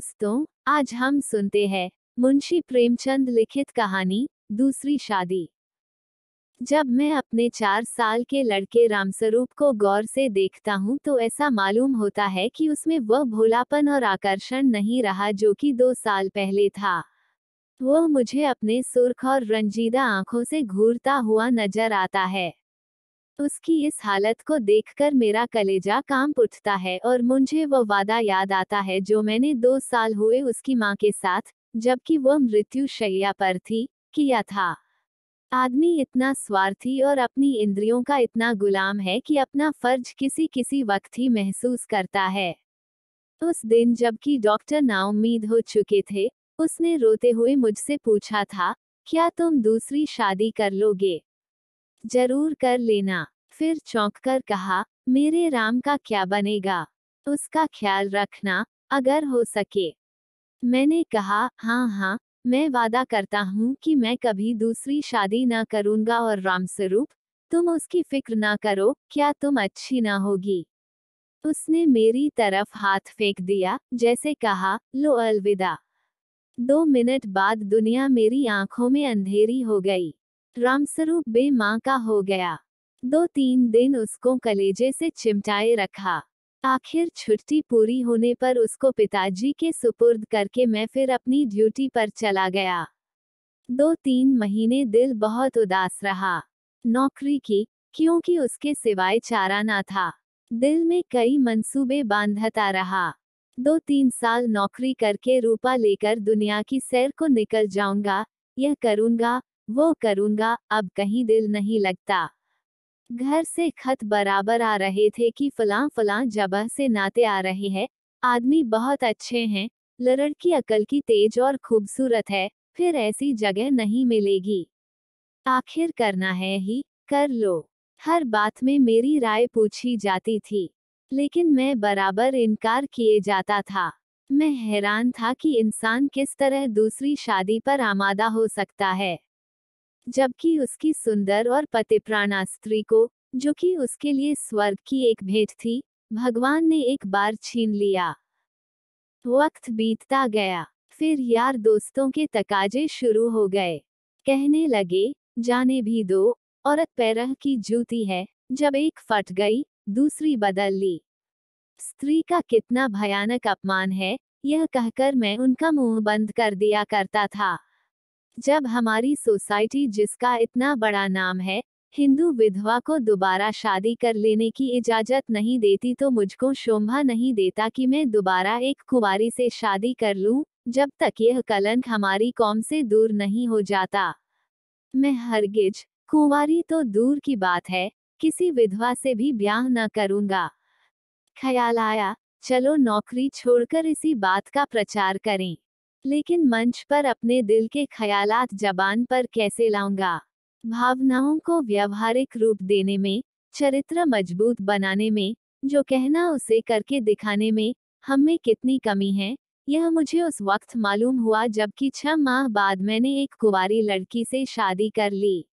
दोस्तों आज हम सुनते हैं मुंशी प्रेमचंद लिखित कहानी दूसरी शादी जब मैं अपने चार साल के लड़के रामस्वरूप को गौर से देखता हूँ तो ऐसा मालूम होता है कि उसमें वह भोलापन और आकर्षण नहीं रहा जो कि दो साल पहले था वह मुझे अपने सुर्ख और रंजीदा आंखों से घूरता हुआ नजर आता है उसकी इस हालत को देखकर मेरा कलेजा काम उठता है और मुझे वो वादा याद आता है जो मैंने दो साल हुए उसकी माँ के साथ जबकि वह मृत्यु शैया पर थी किया था आदमी इतना स्वार्थी और अपनी इंद्रियों का इतना गुलाम है कि अपना फर्ज किसी किसी वक्त ही महसूस करता है उस दिन जबकि डॉक्टर नाउमीद हो चुके थे उसने रोते हुए मुझसे पूछा था क्या तुम दूसरी शादी कर लोगे जरूर कर लेना फिर चौंक कर कहा मेरे राम का क्या बनेगा उसका ख्याल रखना अगर हो सके मैंने कहा हाँ हाँ मैं वादा करता हूँ कि मैं कभी दूसरी शादी ना करूँगा और रामस्वरूप तुम उसकी फिक्र ना करो क्या तुम अच्छी ना होगी उसने मेरी तरफ हाथ फेंक दिया जैसे कहा लो अलविदा दो मिनट बाद दुनिया मेरी आंखों में अंधेरी हो गई रामस्वरूप बे माँ का हो गया दो तीन दिन उसको कलेजे से चिमटाए रखा आखिर छुट्टी पूरी होने पर उसको पिताजी के सुपुर्द करके मैं फिर अपनी ड्यूटी पर चला गया दो तीन महीने दिल बहुत उदास रहा नौकरी की क्योंकि उसके सिवाय चारा ना था दिल में कई मंसूबे बांधता रहा दो तीन साल नौकरी करके रूपा लेकर दुनिया की सैर को निकल जाऊंगा यह करूंगा वो करूंगा अब कहीं दिल नहीं लगता घर से खत बराबर आ रहे थे कि फलां फलां जबह से नाते आ रहे हैं आदमी बहुत अच्छे हैं लरड़ की अकल की तेज और खूबसूरत है फिर ऐसी जगह नहीं मिलेगी आखिर करना है ही कर लो हर बात में मेरी राय पूछी जाती थी लेकिन मैं बराबर इनकार किए जाता था मैं हैरान था कि इंसान किस तरह दूसरी शादी पर आमादा हो सकता है जबकि उसकी सुंदर और पतिप्राणा स्त्री को जो कि उसके लिए स्वर्ग की एक भेंट थी भगवान ने एक बार छीन लिया वक्त बीतता गया फिर यार दोस्तों के तकाजे शुरू हो गए कहने लगे जाने भी दो औरत पैरह की जूती है जब एक फट गई दूसरी बदल ली स्त्री का कितना भयानक अपमान है यह कहकर मैं उनका मुंह बंद कर दिया करता था जब हमारी सोसाइटी जिसका इतना बड़ा नाम है हिंदू विधवा को दोबारा शादी कर लेने की इजाजत नहीं देती तो मुझको शोभा नहीं देता कि मैं दोबारा एक कुंवारी से शादी कर लूं, जब तक यह कलंक हमारी कौम से दूर नहीं हो जाता मैं हरगिज कुंवारी तो दूर की बात है किसी विधवा से भी ब्याह न करूंगा ख्याल आया चलो नौकरी छोड़कर इसी बात का प्रचार करें लेकिन मंच पर अपने दिल के ख्यालात जबान पर कैसे लाऊंगा भावनाओं को व्यवहारिक रूप देने में चरित्र मजबूत बनाने में जो कहना उसे करके दिखाने में हम में कितनी कमी है यह मुझे उस वक्त मालूम हुआ जबकि छह माह बाद मैंने एक कुवारी लड़की से शादी कर ली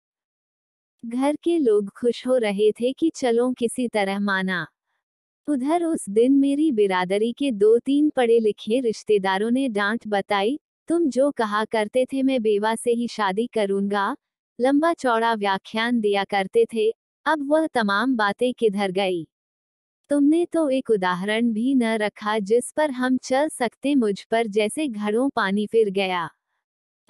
घर के लोग खुश हो रहे थे कि चलो किसी तरह माना उधर उस दिन मेरी बिरादरी के दो तीन पढ़े लिखे रिश्तेदारों ने डांट बताई तुम जो कहा करते थे मैं बेवा से ही शादी करूंगा लंबा चौड़ा व्याख्यान दिया करते थे अब वह तमाम बातें किधर गई तुमने तो एक उदाहरण भी न रखा जिस पर हम चल सकते मुझ पर जैसे घड़ों पानी फिर गया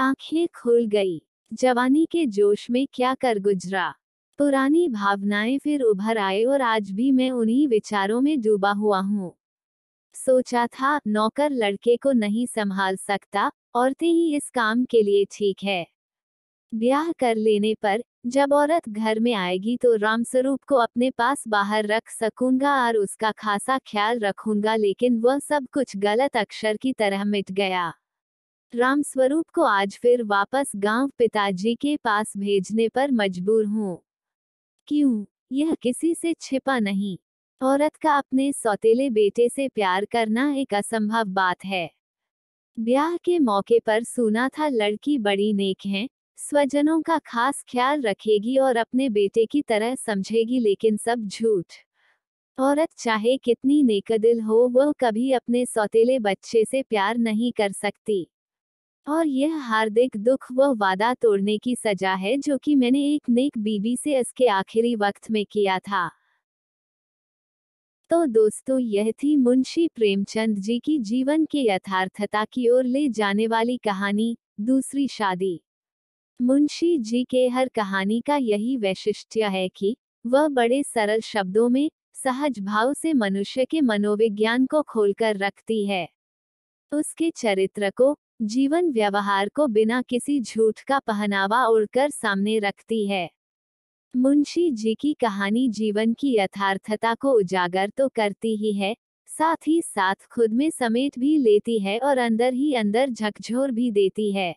आंखें खुल गई जवानी के जोश में क्या कर गुजरा पुरानी भावनाएं फिर उभर आए और आज भी मैं उन्हीं विचारों में डूबा हुआ हूँ सोचा था नौकर लड़के को नहीं संभाल सकता औरतें ही इस काम के लिए ठीक है ब्याह कर लेने पर जब औरत घर में आएगी तो रामस्वरूप को अपने पास बाहर रख सकूंगा और उसका खासा ख्याल रखूंगा लेकिन वह सब कुछ गलत अक्षर की तरह मिट गया रामस्वरूप को आज फिर वापस गांव पिताजी के पास भेजने पर मजबूर हूँ क्यों यह किसी से छिपा नहीं औरत का अपने सौतेले बेटे से प्यार करना एक असंभव बात है ब्याह के मौके पर सुना था लड़की बड़ी नेक है स्वजनों का खास ख्याल रखेगी और अपने बेटे की तरह समझेगी लेकिन सब झूठ औरत चाहे कितनी नेकदिल हो वह कभी अपने सौतेले बच्चे से प्यार नहीं कर सकती और यह हार्दिक दुख व वादा तोड़ने की सजा है जो कि मैंने एक नेक बीबी से इसके आखिरी वक्त में किया था तो दोस्तों यह थी मुंशी प्रेमचंद जी की जीवन के यथार्थता की ओर ले जाने वाली कहानी दूसरी शादी मुंशी जी के हर कहानी का यही वैशिष्ट्य है कि वह बड़े सरल शब्दों में सहज भाव से मनुष्य के मनोविज्ञान को खोलकर रखती है उसके चरित्र को जीवन व्यवहार को बिना किसी झूठ का पहनावा उड़कर सामने रखती है मुंशी जी की कहानी जीवन की यथार्थता को उजागर तो करती ही है साथ ही साथ खुद में समेट भी लेती है और अंदर ही अंदर झकझोर भी देती है